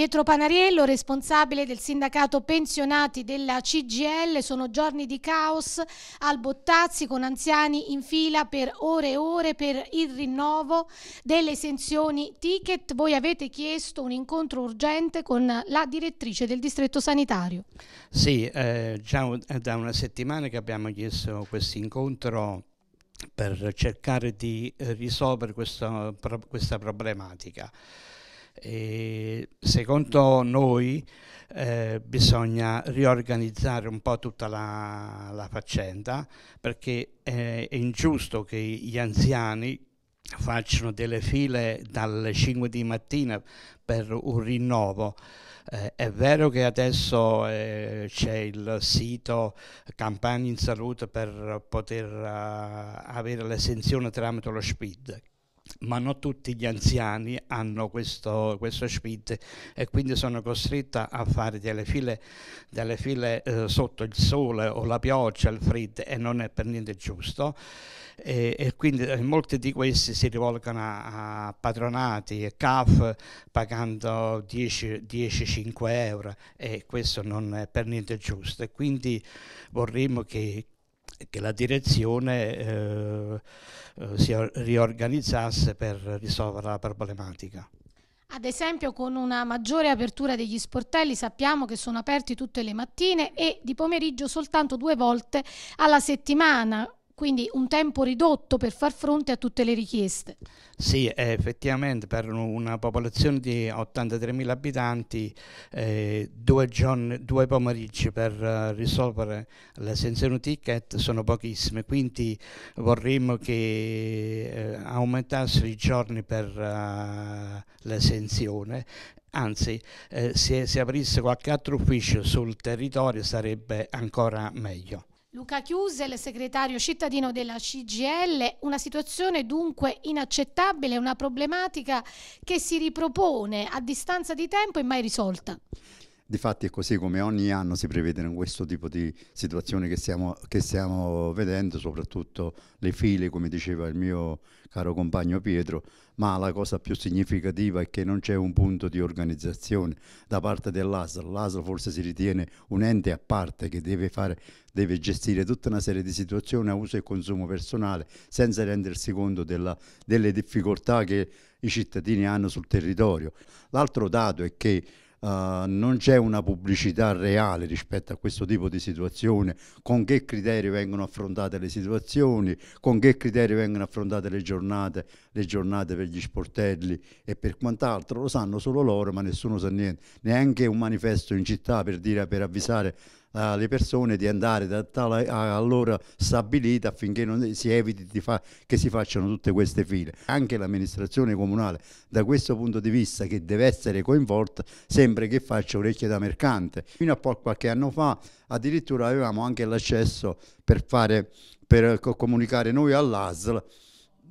Pietro Panariello, responsabile del sindacato pensionati della CGL, sono giorni di caos al Bottazzi con anziani in fila per ore e ore per il rinnovo delle esenzioni ticket. Voi avete chiesto un incontro urgente con la direttrice del distretto sanitario. Sì, eh, già eh, da una settimana che abbiamo chiesto questo incontro per cercare di eh, risolvere questa, eh, questa problematica. E secondo noi eh, bisogna riorganizzare un po' tutta la, la faccenda perché eh, è ingiusto che gli anziani facciano delle file dalle 5 di mattina per un rinnovo. Eh, è vero che adesso eh, c'è il sito Campagna in Salute per poter uh, avere l'esenzione tramite lo SPID, ma non tutti gli anziani hanno questo, questo speed e quindi sono costretta a fare delle file, delle file eh, sotto il sole o la pioggia, il freddo e non è per niente giusto e, e quindi eh, molti di questi si rivolgono a, a patronati e CAF pagando 10-5 euro e questo non è per niente giusto e quindi vorremmo che che la direzione eh, eh si riorganizzasse per risolvere la problematica. Ad esempio con una maggiore apertura degli sportelli sappiamo che sono aperti tutte le mattine e di pomeriggio soltanto due volte alla settimana, quindi un tempo ridotto per far fronte a tutte le richieste. Sì, eh, effettivamente per una popolazione di 83.000 abitanti eh, due, giorni, due, pomeriggi per uh, risolvere le sensazioni ticket sono pochissime, quindi vorremmo che eh, aumentassero i giorni per uh, l'esenzione anzi eh, se si aprisse qualche altro ufficio sul territorio sarebbe ancora meglio. Luca Chiusel, segretario cittadino della CGL, una situazione dunque inaccettabile, una problematica che si ripropone a distanza di tempo e mai risolta. Difatti è così come ogni anno si prevedono questo tipo di situazioni che stiamo, che stiamo, vedendo, soprattutto le file, come diceva il mio caro compagno Pietro, ma la cosa più significativa è che non c'è un punto di organizzazione da parte dell'ASL. L'ASL forse si ritiene un ente a parte che deve, fare, deve gestire tutta una serie di situazioni a uso e consumo personale senza rendersi conto della, delle difficoltà che i cittadini hanno sul territorio. L'altro dato è che Uh, non c'è una pubblicità reale rispetto a questo tipo di situazione, con che criteri vengono affrontate le situazioni, con che criteri vengono affrontate le giornate, le giornate per gli sportelli e per quant'altro, lo sanno solo loro ma nessuno sa niente, neanche un manifesto in città per, dire, per avvisare alle persone di andare da tale all'ora stabilita affinché non si eviti che si facciano tutte queste file. Anche l'amministrazione comunale da questo punto di vista che deve essere coinvolta sembra che faccia orecchie da mercante. Fino a qualche anno fa addirittura avevamo anche l'accesso per, per comunicare noi all'ASL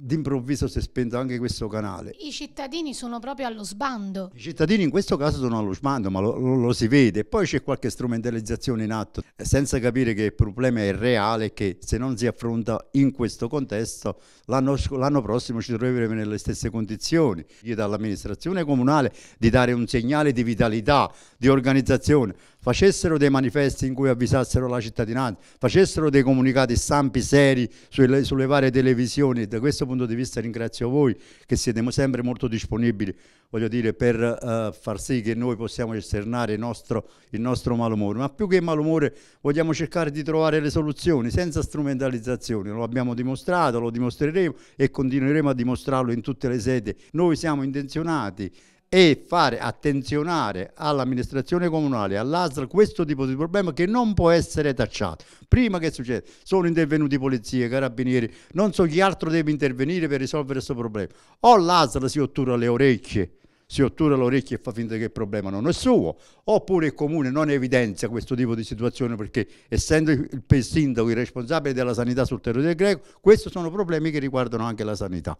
d'improvviso si è spento anche questo canale. I cittadini sono proprio allo sbando. I cittadini in questo caso sono allo sbando, ma lo, lo, lo si vede. Poi c'è qualche strumentalizzazione in atto, eh, senza capire che il problema è reale che se non si affronta in questo contesto, l'anno prossimo ci troveremo nelle stesse condizioni. Chiede all'amministrazione comunale di dare un segnale di vitalità, di organizzazione facessero dei manifesti in cui avvisassero la cittadinanza, facessero dei comunicati stampi seri sulle, sulle, varie televisioni. Da questo punto di vista ringrazio voi che siete sempre molto disponibili, voglio dire, per eh, far sì che noi possiamo esternare il nostro, il nostro malumore. Ma più che malumore vogliamo cercare di trovare le soluzioni senza strumentalizzazioni. Lo abbiamo dimostrato, lo dimostreremo e continueremo a dimostrarlo in tutte le sedi. Noi siamo intenzionati e fare attenzionare all'amministrazione comunale, all'ASL, questo tipo di problema che non può essere tacciato. Prima che succede, sono intervenuti polizie, carabinieri, non so chi altro deve intervenire per risolvere questo problema. O l'ASL si ottura le orecchie, si ottura le orecchie e fa finta che il problema non è suo, oppure il comune non evidenzia questo tipo di situazione perché essendo il, sindaco il responsabile della sanità sul territorio del greco, questi sono problemi che riguardano anche la sanità.